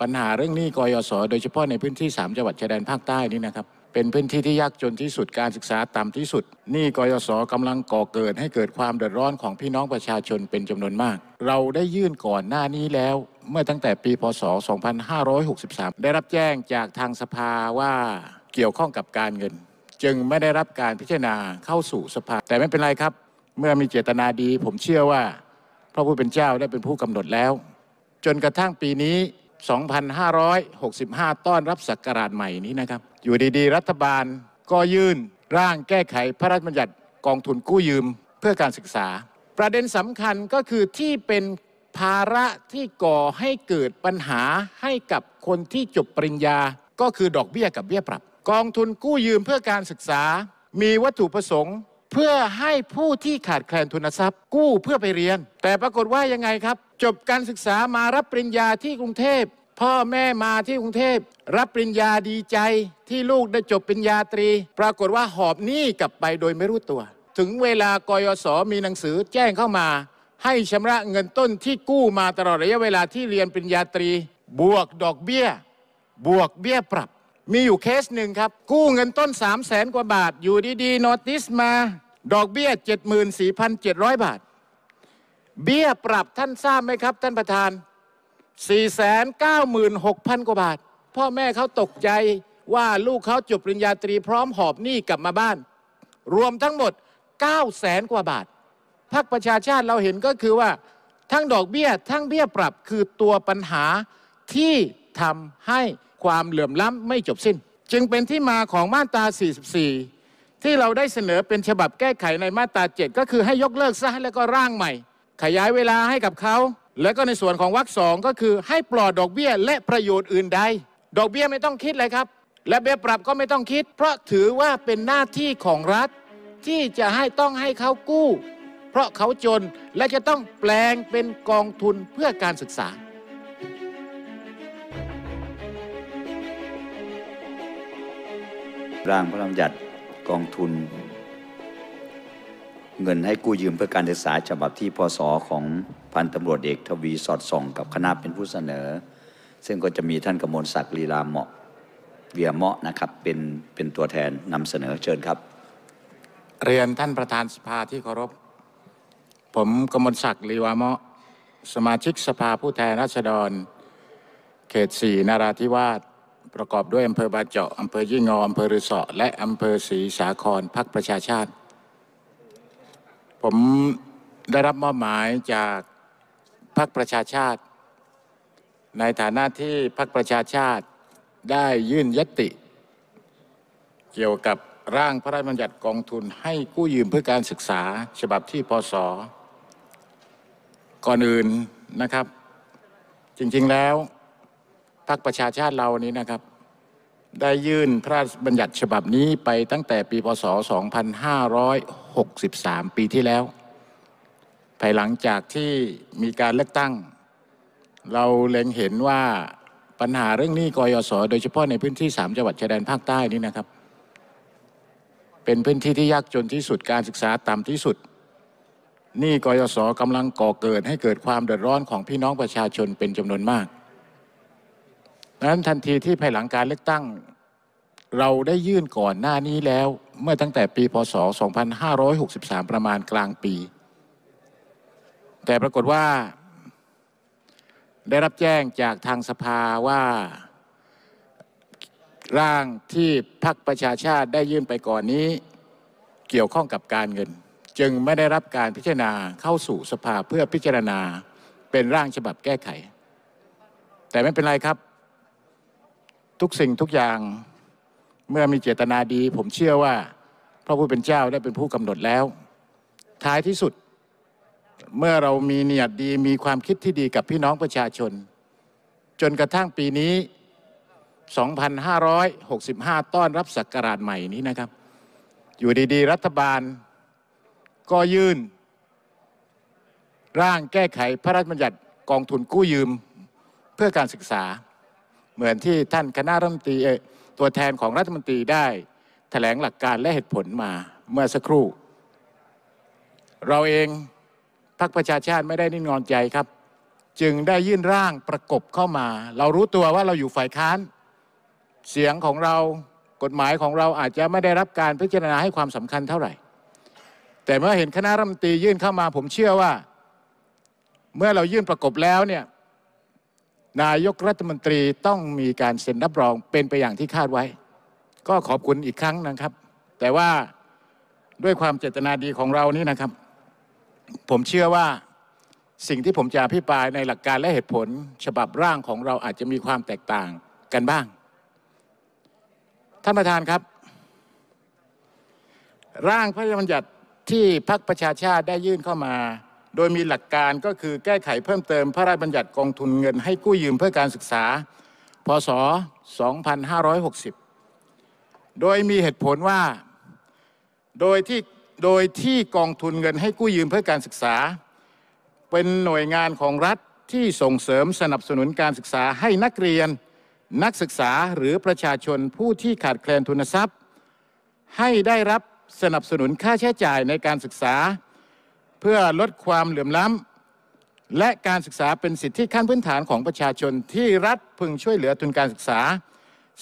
ปัญหาเรื่องหนี้กยศโดยเฉพาะในพื้นที่ 3จังหวัดชายแดนภาคใต้นี่นะครับ เป็นพื้นที่ที่ยากจนที่สุดการศึกษาต่ำที่สุดหนี้กยศกำลังก่อเกิดให้เกิดความเดือดร้อนของพี่น้องประชาชนเป็นจำนวนมาก เราได้ยื่นก่อนหน้านี้แล้ว เมื่อตั้งแต่ปีพศ 2563 ได้รับแจ้งจากทางสภาว่าเกี่ยวข้องกับการเงิน จึงไม่ได้รับการพิจารณาเข้าสู่สภา แต่ไม่เป็นไรครับ เมื่อมีเจตนาดี ผมเชื่อว่า พระผู้เป็นเจ้าได้เป็นผู้กำหนดแล้ว จนกระทั่งปีนี้2565 ต้อนรับศักราชใหม่นี้นะครับ อยู่ดี ๆ รัฐบาลก็ยื่นร่างแก้ไขพระราชบัญญัติกองทุนกู้ยืมเพื่อการศึกษา ประเด็นสำคัญก็คือที่เป็นภาระที่ก่อให้เกิดปัญหาให้กับคนที่จบปริญญา ก็คือดอกเบี้ยกับเบี้ยปรับ กองทุนกู้ยืมเพื่อการศึกษา มีวัตถุประสงค์ เพื่อให้ผู้ที่ขาดแคลนทุนทรัพย์กู้เพื่อไปเรียน แต่ปรากฏว่ายังไงครับจบการศึกษามารับปริญญาที่กรุงเทพ พ่อแม่มาที่กรุงเทพรับปริญญาดีใจที่ลูกได้จบปริญญาตรี ปรากฏว่าหอบหนี้กลับไปโดยไม่รู้ตัว ถึงเวลากยศมีหนังสือแจ้งเข้ามา ให้ชำระเงินต้นที่กู้มาตลอดระยะเวลาที่เรียนปริญญาตรี บวกดอกเบี้ย บวกเบี้ยปรับ มีอยู่เคสหนึ่งครับกู้เงินต้น 3 0 0แสนกว่าบาท อยู่ดีๆนอติสมา ดอกเบี้ย 74,700 บาทเบี้ยปรับท่านทราบไหมครับ ท่านประธาน 496,000 กว่าบาท พ่อแม่เขาตกใจว่าลูกเขาจบปริญญาตรีพร้อมหอบหนี้กลับมาบ้าน รวมทั้งหมด9แสนกว่าบาทพรรคประชาชาติเราเห็นก็คือว่า ทั้งดอกเบี้ย ทั้งเบี้ยปรับคือตัวปัญหาที่ทำให้ความเหลื่อมล้ำไม่จบสิน้น จึงเป็นที่มาของมาตรา 44 ที่เราได้เสนอเป็นฉบับแก้ไขในมาตรา7ก็คือให้ยกเลิกซะแล้วก็ร่างใหม่ขยายเวลาให้กับเขา แล้วก็ในส่วนของวรรคสองก็คือให้ปลอดดอกเบี้ยและประโยชน์อื่นใด ดอกเบี้ยไม่ต้องคิดเลยครับ และเบี้ยปรับก็ไม่ต้องคิด เพราะถือว่าเป็นหน้าที่ของรัฐที่จะให้ต้องให้เขากู้ เพราะเขาจนและจะต้องแปลงเป็นกองทุนเพื่อการศึกษาร่างพระราชบัญญัติกองทุนเงินให้กู้ยืมเพื่อการศึกษาฉบับที่พศของพันตำรวจเอกทวีสอดส่องกับคณะเป็นผู้เสนอ ซึ่งก็จะมีท่านกมลศักดิ์ลีลาเหมาะ เวียเหมาะนะครับเป็นเป็นตัวแทนนำเสนอเชิญครับ เรียนท่านประธานสภาที่เคารพ ผมกมลศักดิ์ลีวาเหมาะสมาชิกสภาผู้แทนราษฎร เขตสี่นาราธิวาสประกอบด้วยอำเภอบาเจาะอำเภอยี่งออำเภอรือเสาะและอำเภอศรีสาครพักประชาชาติผมได้รับมอบหมายจากพรรคประชาชาติ ในฐานะที่พรรคประชาชาติได้ยื่นยติ เกี่ยวกับร่างพระราชบัญญัติกองทุนให้กู้ยืมเพื่อการศึกษาฉบับที่พศก่อนอื่นนะครับ จริงๆแล้วพรรคประชาชาติ เรานี้นะครับได้ยื่นพระราชบัญญัติฉบับนี้ไปตั้งแต่ปีพศ 2563 ปีที่แล้วภายหลังจากที่มีการเลือกตั้ง เราเล็งเห็นว่าปัญหาเรื่องนี้กยศโดยเฉพาะในพื้นที่ 3 จังหวัดชายแดนภาคใต้นี้นะครับ เป็นพื้นที่ที่ยากจนที่สุดการศึกษาต่ำที่สุด นี่กยศกำลังก่อเกิดให้เกิดความเดือดร้อนของพี่น้องประชาชนเป็นจำนวนมากดังนั้นทันทีที่ภายหลังการเลือกตั้ง เราได้ยื่นก่อนหน้านี้แล้ว เมื่อตั้งแต่ปีพศ 2563 ประมาณกลางปี แต่ปรากฏว่า ได้รับแจ้งจากทางสภาว่า ร่างที่พรรคประชาชาติได้ยื่นไปก่อนนี้ เกี่ยวข้องกับการเงิน จึงไม่ได้รับการพิจารณาเข้าสู่สภาเพื่อพิจารณาเป็นร่างฉบับแก้ไข แต่ไม่เป็นไรครับทุกสิ่งทุกอย่างเมื่อมีเจตนาดี ผมเชื่อว่าพระผู้เป็นเจ้าได้เป็นผู้กำหนดแล้ว ท้ายที่สุดเมื่อเรามีเนียดดีมีความคิดที่ดีกับพี่น้องประชาชน จนกระทั่งปีนี้ 2,565 ต้อนรับศักราชใหม่นี้นะครับ อยู่ดี ๆ รัฐบาลก็ยื่น ร่างแก้ไขพระราชบัญญัติกองทุนกู้ยืมเพื่อการศึกษาเหมือนที่ท่านคณะรัฐมนตรีตัวแทนของรัฐมนตรีได้ถแถลงหลักการและเหตุผลมาเมื่อสักครู่ เราเองพรรคประชาชาติไม่ได้นิ่งนอนใจครับ จึงได้ยื่นร่างประกบเข้ามา เรารู้ตัวว่าเราอยู่ฝ่ายค้าน เสียงของเรากฎหมายของเราอาจจะไม่ได้รับการพิจารณาให้ความสำคัญเท่าไหร่ แต่เมื่อเห็นคณะรัฐมนตรียื่นเข้ามาผมเชื่อว่าเมื่อเรายื่นประกบแล้วเนี่ยนายกรัฐมนตรีต้องมีการเซ็นรับรองเป็นไปอย่างที่คาดไว้ ก็ขอบคุณอีกครั้งนะครับ แต่ว่าด้วยความเจตนาดีของเรานี่นะครับ ผมเชื่อว่าสิ่งที่ผมจะอภิปรายในหลักการและเหตุผล ฉบับร่างของเราอาจจะมีความแตกต่างกันบ้างท่านประธานครับ ร่างพระราชบัญญัติที่พรรคประชาชาติได้ยื่นเข้ามาโดยมีหลักการก็คือแก้ไขเพิ่มเติม พระราชบัญญัติกองทุนเงินให้กู้ยืมเพื่อการศึกษา พศ 2560 โดยมีเหตุผลว่าโดยที่โดยที่กองทุนเงินให้กู้ยืมเพื่อการศึกษา เป็นหน่วยงานของรัฐที่ส่งเสริมสนับสนุนการศึกษาให้นักเรียน นักศึกษาหรือประชาชนผู้ที่ขาดแคลนทุนทรัพย์ ให้ได้รับสนับสนุนค่าใช้จ่ายในการศึกษาเพื่อลดความเหลื่อมล้ำ และการศึกษาเป็นสิทธิขั้นพื้นฐานของประชาชนที่รัฐพึงช่วยเหลือทุนการศึกษา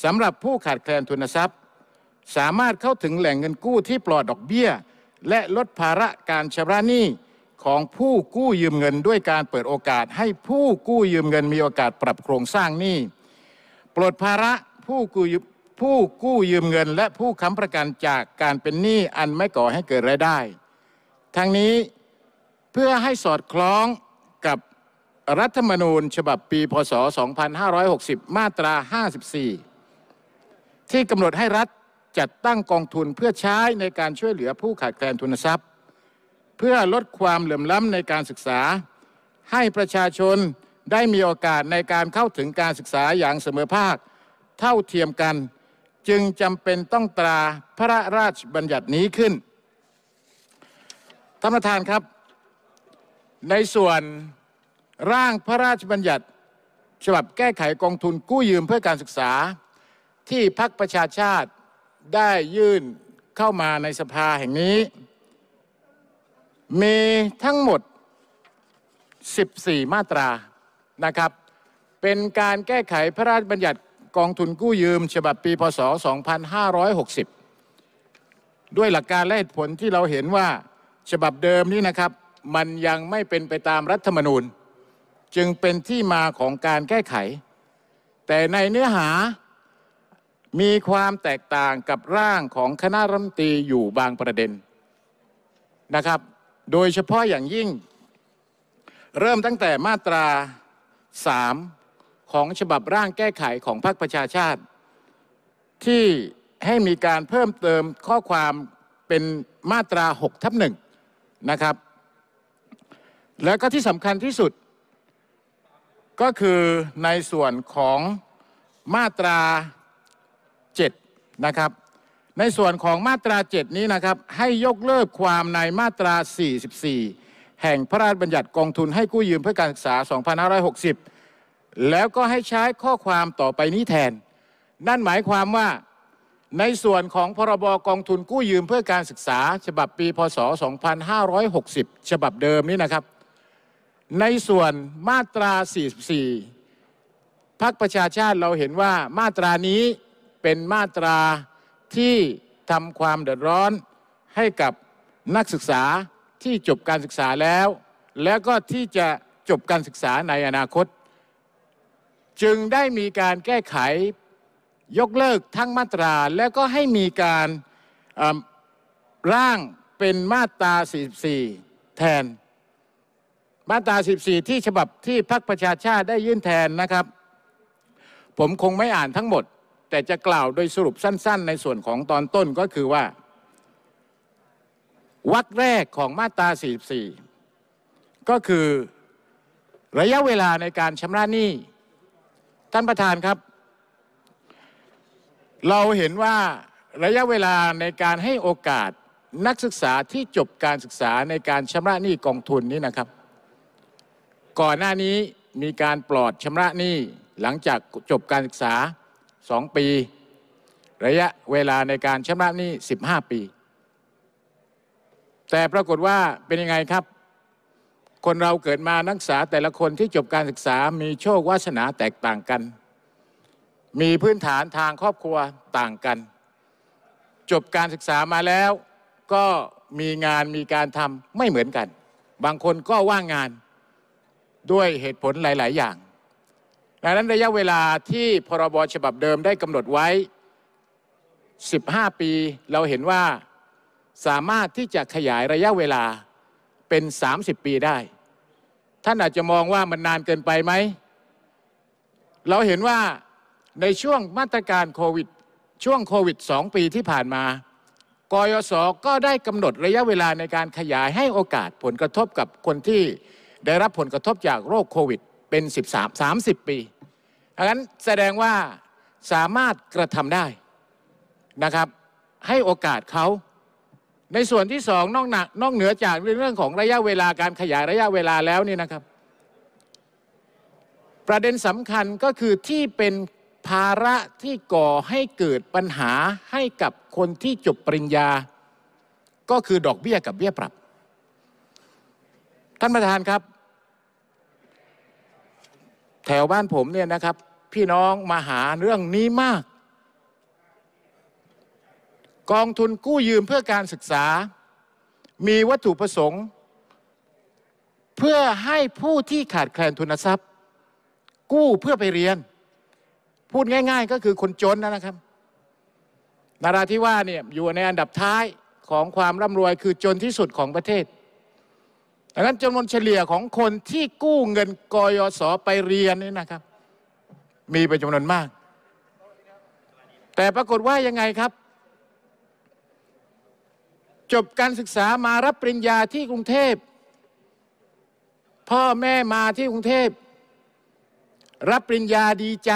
สำหรับผู้ขาดแคลนทุนทรัพย์ สามารถเข้าถึงแหล่งเงินกู้ที่ปลอดดอกเบี้ย และลดภาระการชำระหนี้ของผู้กู้ยืมเงินด้วยการเปิดโอกาส ให้ผู้กู้ยืมเงินมีโอกาสปรับโครงสร้างหนี้ปลดภาระผู้กู้ผู้กู้ยืมเงิน และผู้ค้ำประกันจากการเป็นหนี้อันไม่ก่อให้เกิดรายได้ ทั้งนี้เพื่อให้สอดคล้องกับรัฐธรรมนูญฉบับปีพศ 2560 มาตรา 54 ที่กำหนดให้รัฐจัดตั้งกองทุนเพื่อใช้ในการช่วยเหลือผู้ขาดแคลนทุนทรัพย์ เพื่อลดความเหลื่อมล้ำในการศึกษา ให้ประชาชนได้มีโอกาสในการเข้าถึงการศึกษาอย่างเสมอภาคเท่าเทียมกัน จึงจำเป็นต้องตราพระราชบัญญัตินี้ขึ้น ท่านประธานครับในส่วนร่างพระราชบัญญัติ ฉบับแก้ไขกองทุนกู้ยืมเพื่อการศึกษา ที่พักประชาชาติได้ยื่นเข้ามาในสภาแห่งนี้ มีทั้งหมด 14 มาตรา นะครับ เป็นการแก้ไขพระราชบัญญัติกองทุนกู้ยืม ฉบับปี พศ 2560 ด้วยหลักการและเหตุผลที่เราเห็นว่าฉบับเดิมนี้นะครับมันยังไม่เป็นไปตามรัฐธรรมนูญ จึงเป็นที่มาของการแก้ไข แต่ในเนื้อหามีความแตกต่างกับร่างของคณะรัฐมนตรีอยู่บางประเด็นนะครับ โดยเฉพาะอย่างยิ่ง เริ่มตั้งแต่มาตรา 3 ของฉบับร่างแก้ไขของพรรคประชาชาติ ที่ให้มีการเพิ่มเติมข้อความเป็นมาตรา6ทับหนึ่งนะครับแล้วก็ที่สำคัญที่สุดก็คือในส่วนของมาตรา7นะครับ ในส่วนของมาตรา 7 นี้นะครับให้ยกเลิกความในมาตรา 44 แห่งพระราชบัญญัติกองทุนให้กู้ยืมเพื่อการศึกษา 2560 แล้วก็ให้ใช้ข้อความต่อไปนี้แทนนั่นหมายความว่าในส่วนของพรบกองทุนกู้ยืมเพื่อการศึกษา ฉบับปี พศ 2560 ฉบับเดิมนี้นะครับในส่วนมาตรา 44 พักประชาชาติเราเห็นว่ามาตรานี้เป็นมาตราที่ทำความเดือดร้อนให้กับนักศึกษาที่จบการศึกษาแล้ว แล้วก็ที่จะจบการศึกษาในอนาคต จึงได้มีการแก้ไขยกเลิกทั้งมาตราแล้วก็ให้มีการร่างเป็นมาตรา 44 แทนมาตรา14ที่ฉบับที่พรรคประชาชาติได้ยื่นแทนนะครับ ผมคงไม่อ่านทั้งหมด แต่จะกล่าวโดยสรุปสั้นๆ ในส่วนของตอนต้นก็คือว่า วักแรกของมาตรา 44 ก็คือระยะเวลาในการชำระหนี้ท่านประธานครับ เราเห็นว่าระยะเวลาในการให้โอกาสนักศึกษาที่จบการศึกษาในการชำระหนี้กองทุนนี้นะครับก่อนหน้านี้มีการปลอดชำระหนี้ หลังจากจบการศึกษา2ปี ระยะเวลาในการชำระหนี้ 15 ปี แต่ปรากฏว่าเป็นยังไงครับ คนเราเกิดมานักศึกษาแต่ละคนที่จบการศึกษามีโชควาสนาแตกต่างกัน มีพื้นฐานทางครอบครัวต่างกัน จบการศึกษามาแล้วก็มีงานมีการทำไม่เหมือนกัน บางคนก็ว่างงานด้วยเหตุผลหลาย ๆ อย่างดังนั้นระยะเวลาที่พรบฉบับเดิมได้กำหนดไว้ 15 ปีเราเห็นว่าสามารถที่จะขยายระยะเวลาเป็น 30 ปีได้ ท่านอาจจะมองว่ามันนานเกินไปไหม เราเห็นว่าในช่วงมาตรการโควิดช่วงโควิด 2 ปีที่ผ่านมา กยศก็ได้กำหนดระยะเวลาในการขยายให้โอกาสผลกระทบกับคนที่ได้รับผลกระทบจากโรคโควิดเป็น 13 30 ปีดังนั้นแสดงว่าสามารถกระทำได้นะครับ ให้โอกาสเขา ในส่วนที่สองนอกหนักนอกเหนือจากเรื่องของระยะเวลาการขยายระยะเวลาแล้วนี่นะครับ ประเด็นสำคัญก็คือที่เป็นภาระที่ก่อให้เกิดปัญหาให้กับคนที่จบปริญญา ก็คือดอกเบี้ยกับเบี้ยปรับ ท่านประธานครับแถวบ้านผมเนี่ยนะครับพี่น้องมาหาเรื่องนี้มาก กองทุนกู้ยืมเพื่อการศึกษา มีวัตถุประสงค์ เพื่อให้ผู้ที่ขาดแคลนทุนทรัพย์ กู้เพื่อไปเรียน พูดง่ายๆก็คือคนจนนะครับ นาราธิวาสเนี่ยอยู่ในอันดับท้ายของความร่ำรวยคือจนที่สุดของประเทศดังนั้นจำนวนเฉลี่ยของคนที่กู้เงินกยศไปเรียนนี่นะครับ มีเป็นจำนวนมาก แต่ปรากฏว่ายังไงครับ จบการศึกษามารับปริญญาที่กรุงเทพพ่อแม่มาที่กรุงเทพรับปริญญาดีใจ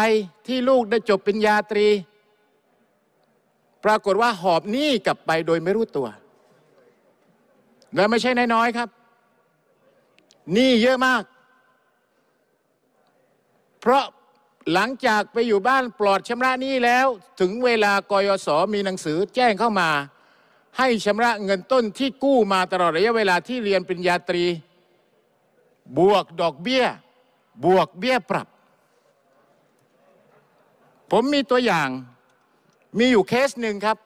ที่ลูกได้จบปริญญาตรี ปรากฏว่าหอบหนี้กลับไปโดยไม่รู้ตัวและไม่ใช่น้อยๆครับหนี้เยอะมาก เพราะหลังจากไปอยู่บ้านปลอดชำระหนี้แล้ว ถึงเวลากยศมีหนังสือแจ้งเข้ามา ให้ชำระเงินต้นที่กู้มาตลอดระยะเวลาที่เรียนปริญญาตรี บวกดอกเบี้ย บวกเบี้ยปรับ ผมมีตัวอย่างมีอยู่เคสหนึ่งครับ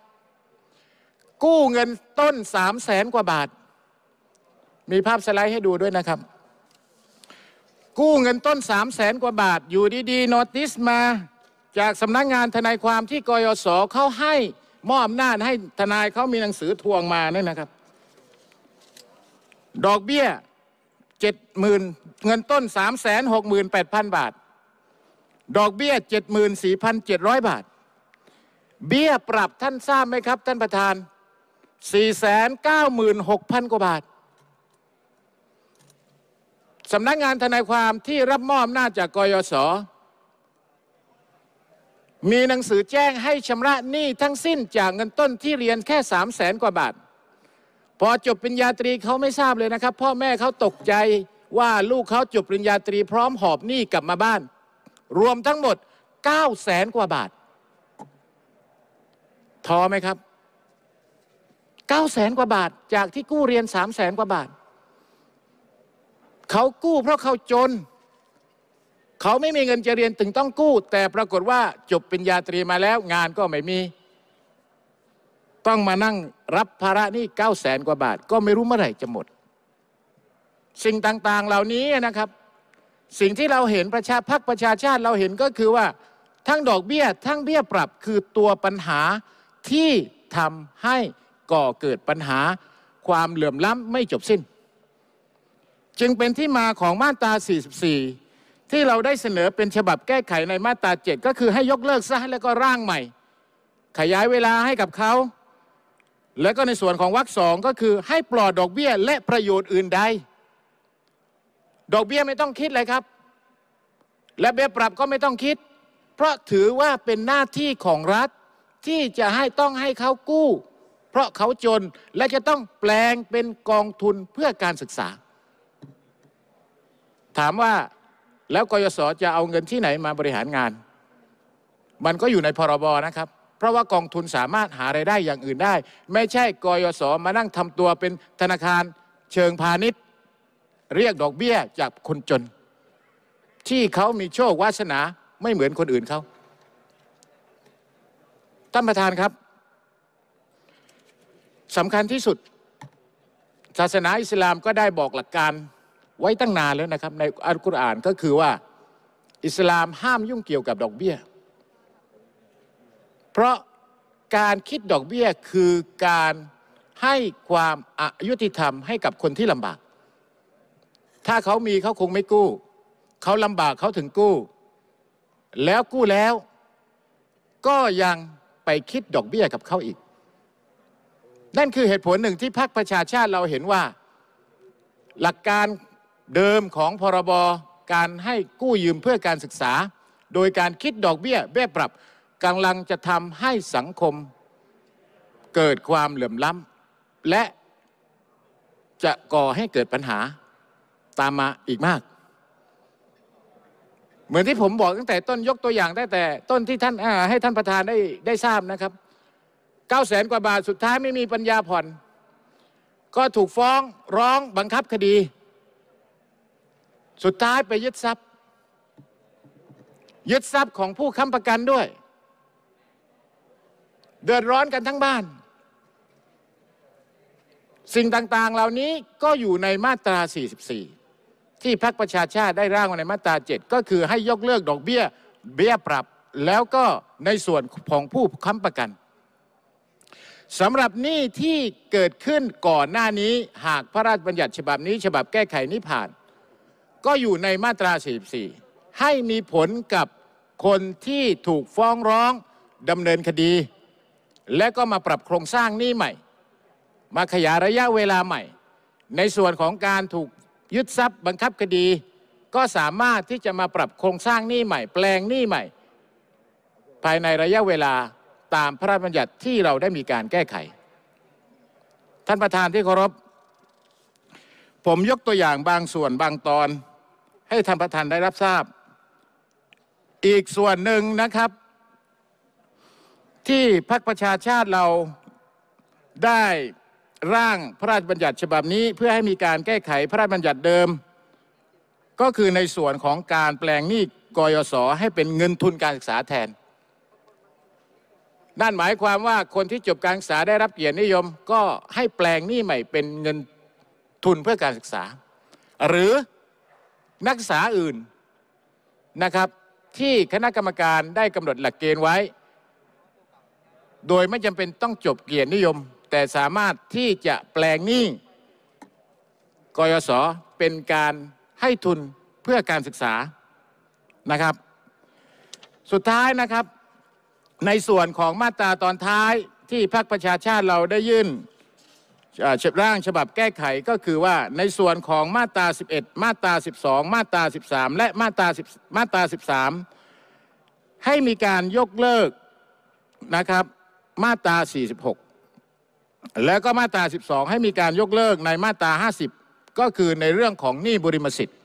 กู้เงินต้นสามแสนกว่าบาทมีภาพสไลด์ให้ดูด้วยนะครับ กู้เงินต้นสามแสนกว่าบาท อยู่ดี ๆ โนติสมา จากสำนักงงานทนายความที่กยศเขาให้มอบอำนาจให้ทนายเขามีหนังสือทวงมานี่นะครับ ดอกเบี้ยเจ็ดหมื่นเงินต้นสามแสนหกหมื่นแปดพันบาท ดอกเบี้ยเจ็ดหมื่นสี่พันเจ็ดร้อยบาท เบี้ยปรับท่านทราบไหมครับ ท่านประธานสี่แสนเก้าหมื่นหกพันกว่าบาทสำนักงานทนายความที่รับมอบหน้าจากกยศ มีหนังสือแจ้งให้ชำระหนี้ทั้งสิ้นจากเงินต้นที่เรียนแค่สามแสนกว่าบาท พอจบปริญญาตรีเขาไม่ทราบเลยนะครับ พ่อแม่เขาตกใจว่าลูกเขาจบปริญญาตรีพร้อมหอบหนี้กลับมาบ้าน รวมทั้งหมด9แสนกว่าบาท ท้อไหมครับ9แสนกว่าบาท จากที่กู้เรียนสามแสนกว่าบาทเขากู้เพราะเขาจน เขาไม่มีเงินจะเรียนถึงต้องกู้ แต่ปรากฏว่าจบปริญญาตรีมาแล้วงานก็ไม่มี ต้องมานั่งรับภาระนี่เก้าแสนกว่าบาท ก็ไม่รู้เมื่อไหร่จะหมด สิ่งต่างๆเหล่านี้นะครับ สิ่งที่เราเห็นประชาพักประชาชาติเราเห็นก็คือว่าทั้งดอกเบี้ย ทั้งเบี้ยปรับคือตัวปัญหาที่ทำให้ก่อเกิดปัญหาความเหลื่อมล้ำไม่จบสิ้นจึงเป็นที่มาของมาตรา 44 ที่เราได้เสนอเป็นฉบับแก้ไขในมาตรา7ก็คือให้ยกเลิกซะ แล้วก็ร่างใหม่ ขยายเวลาให้กับเขา และก็ในส่วนของวรรคสองก็คือ ให้ปลอดดอกเบี้ยและประโยชน์อื่นใด ดอกเบี้ยไม่ต้องคิดเลยครับ และเบี้ยปรับก็ไม่ต้องคิด เพราะถือว่าเป็นหน้าที่ของรัฐที่จะให้ต้องให้เขากู้ เพราะเขาจนและจะต้องแปลงเป็นกองทุนเพื่อการศึกษาถามว่าแล้วกยศจะเอาเงินที่ไหนมาบริหารงาน มันก็อยู่ในพรบนะครับ เพราะว่ากองทุนสามารถหาไรายได้อย่างอื่นได้ ไม่ใช่กยศมานั่งทำตัวเป็นธนาคารเชิงพาณิชย์ เรียกดอกเบี้ยจากคนจน ที่เขามีโชควาสนาไม่เหมือนคนอื่นเขาท่านประธานครับสำคัญที่สุด ศาสนาอิสลามก็ได้บอกหลักการไว้ตั้งนานแล้วนะครับ ในอัลกุรอานก็คือว่าอิสลามห้ามยุ่งเกี่ยวกับ ดอกเบี้ย เพราะการคิดดอกเบี้ยคือการให้ความอายุติธรรมให้กับคนที่ลำบาก ถ้าเขามีเขาคงไม่กู้ เขาลำบากเขาถึงกู้ แล้วกู้แล้ว ก็ยังไปคิดดอกเบี้ยกับเขาอีก นั่นคือเหตุผลหนึ่งที่พรรคประชาชาติเราเห็นว่าหลักการเดิมของพรบ การให้กู้ยืมเพื่อการศึกษา โดยการคิดดอกเบี้ยเบี้ยปรับกำลังจะทำให้สังคม เกิดความเหลื่อมล้ำและจะก่อให้เกิดปัญหาตามมาอีกมาก เหมือนที่ผมบอกตั้งแต่ต้นยกตัวอย่างได้งแต่ต้นที่ท่านให้ท่านประธานได้ได้ทราบนะครับเก้าแสนกว่าบาทสุดท้ายไม่มีปัญญาผ่อน ก็ถูกฟ้องร้องบังคับคดีสุดท้ายไปยึดทรัพย์ยึดทรัพย์ของผู้ค้ำประกันด้วย เดือดร้อนกันทั้งบ้าน สิ่งต่างๆเหล่านี้ก็อยู่ในมาตรา 44 ที่พรรคประชาชาติได้ร่างไว้ในมาตรา7ก็คือให้ยกเลิกดอกเบี้ย เบี้ยปรับแล้วก็ในส่วนของผู้ค้ำประกันสำหรับหนี้ที่เกิดขึ้นก่อนหน้านี้ หากพระราชบัญญัติ ฉบับนี้ ฉบับแก้ไขนี้ผ่านก็อยู่ในมาตรา 44 ให้มีผลกับคนที่ถูกฟ้องร้องดำเนินคดี และก็มาปรับโครงสร้างนี้ใหม่ มาขยายระยะเวลาใหม่ ในส่วนของการถูกยึดทรัพย์บังคับคดี ก็สามารถที่จะมาปรับโครงสร้างนี้ใหม่ แปลงนี้ใหม่ ภายในระยะเวลาตามพระราชบัญญัติที่เราได้มีการแก้ไข ท่านประธานที่เคารพ ผมยกตัวอย่างบางส่วนบางตอนให้ท่านประธานได้รับทราบ อีกส่วนหนึ่งนะครับ ที่พรรคประชาชาติเราได้ร่างพระราชบัญญัติฉบับนี้ เพื่อให้มีการแก้ไขพระราชบัญญัติเดิม ก็คือในส่วนของการแปลงหนี้กยศให้เป็นเงินทุนการศึกษาแทนนั่นหมายความว่าคนที่จบการศึกษาได้รับเกียรตินิยม ก็ให้แปลงหนี้ใหม่ เป็นเงินทุนเพื่อการศึกษา หรือนักศึกษาอื่น นะครับ ที่คณะกรรมการได้กำหนดหลักเกณฑ์ไว้ โดยไม่จำเป็นต้องจบเกียรตินิยม แต่สามารถที่จะแปลงหนี้กยศเป็นการให้ทุนเพื่อการศึกษานะครับ สุดท้ายนะครับในส่วนของมาตราตอนท้ายที่พรรคประชาชาติเราได้ยื่นฉบร่างฉบับแก้ไขก็คือว่าในส่วนของมาตรา11 มาตรา12 มาตรา13 และมาตรา10มาตรา 13 ให้มีการยกเลิกนะครับมาตรา 46 แล้วก็มาตรา 12 ให้มีการยกเลิกในมาตรา50 ก็คือในเรื่องของหนี้บุริมสิทธิ์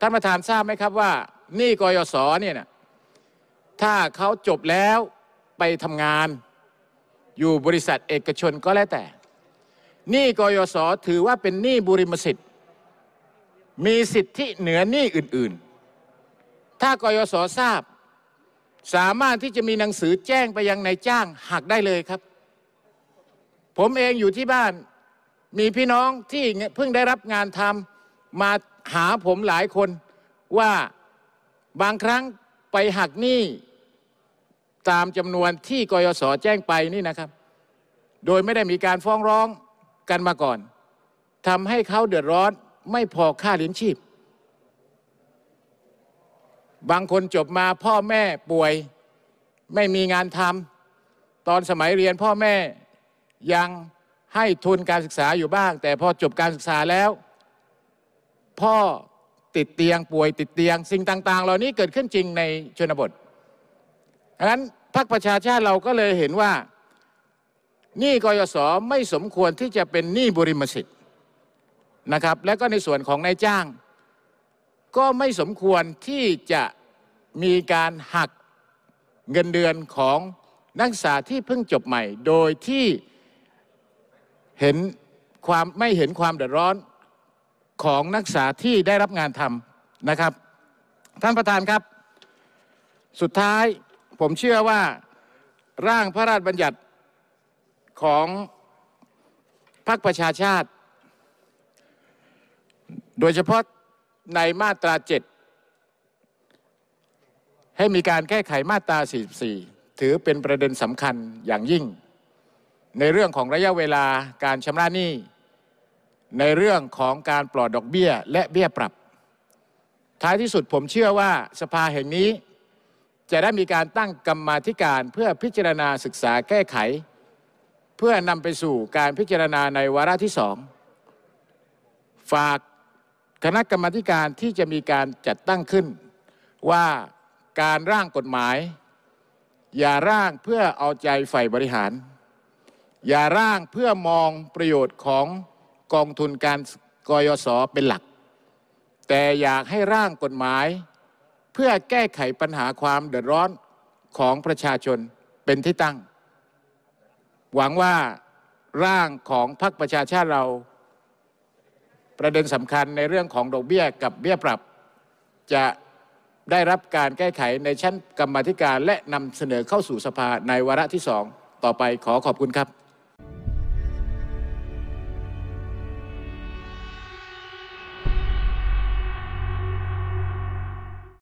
ท่านประธานทราบไหมครับว่า หนี้กยศเนี่ยถ้าเขาจบแล้วไปทำงานอยู่บริษัทเอกชนก็แล้วแต่หนี้กยศถือว่าเป็นหนี้บุริมสิทธิ์มีสิทธิเหนือหนี้อื่น ๆ ถ้ากยศทราบ สามารถที่จะมีหนังสือแจ้งไปยังนายจ้างหักได้เลยครับ ผมเองอยู่ที่บ้านมีพี่น้องที่เพิ่งได้รับงานทำมาหาผมหลายคนว่าบางครั้งไปหักหนี้ตามจำนวนที่กยศแจ้งไปนี่นะครับ โดยไม่ได้มีการฟ้องร้องกันมาก่อนทำให้เขาเดือดร้อนไม่พอค่าเลี้ยงชีพ บางคนจบมาพ่อแม่ป่วยไม่มีงานทำตอนสมัยเรียนพ่อแม่ยังให้ทุนการศึกษาอยู่บ้าง แต่พอจบการศึกษาแล้ว พ่อติดเตียงป่วยติดเตียงสิ่งต่าง ๆ เหล่านี้เกิดขึ้นจริงในชนบทดังนั้นพรรคประชาชาติเราก็เลยเห็นว่าหนี้กยศไม่สมควรที่จะเป็นหนี้บริมสิทธิ์นะครับและก็ในส่วนของนายจ้าง ก็ไม่สมควรที่จะมีการหักเงินเดือนของนักศึกษาที่เพิ่งจบใหม่ โดยที่เห็นความไม่เห็นความเดือดร้อนของนักศึกษาที่ได้รับงานทำนะครับ ท่านประธานครับสุดท้ายผมเชื่อว่าร่างพระราชบัญญัติของพรรคประชาชาติ โดยเฉพาะในมาตราเจ็ดให้มีการแก้ไขมาตรา 44 ถือเป็นประเด็นสำคัญอย่างยิ่ง ในเรื่องของระยะเวลาการชำระหนี้ในเรื่องของการปลอดดอกเบี้ยและเบี้ยปรับ ท้ายที่สุดผมเชื่อว่าสภาแห่งนี้จะได้มีการตั้งกรรมาธิการเพื่อพิจารณาศึกษาแก้ไขเพื่อนำไปสู่การพิจารณาในวาระที่สองฝากคณะกรรมการที่จะมีการจัดตั้งขึ้นว่าการร่างกฎหมาย อย่าร่างเพื่อเอาใจฝ่ายบริหาร อย่าร่างเพื่อมองประโยชน์ของกองทุนการกยศเป็นหลัก แต่อยากให้ร่างกฎหมาย เพื่อแก้ไขปัญหาความเดือดร้อนของประชาชนเป็นที่ตั้งหวังว่าร่างของพรรคประชาชาติเรา ประเด็นสำคัญในเรื่องของดอกเบี้ยกับเบี้ยปรับ จะได้รับการแก้ไขในชั้นกรรมธิการ และนำเสนอเข้าสู่สภาในวาระที่สอง ต่อไปขอขอบคุณครับ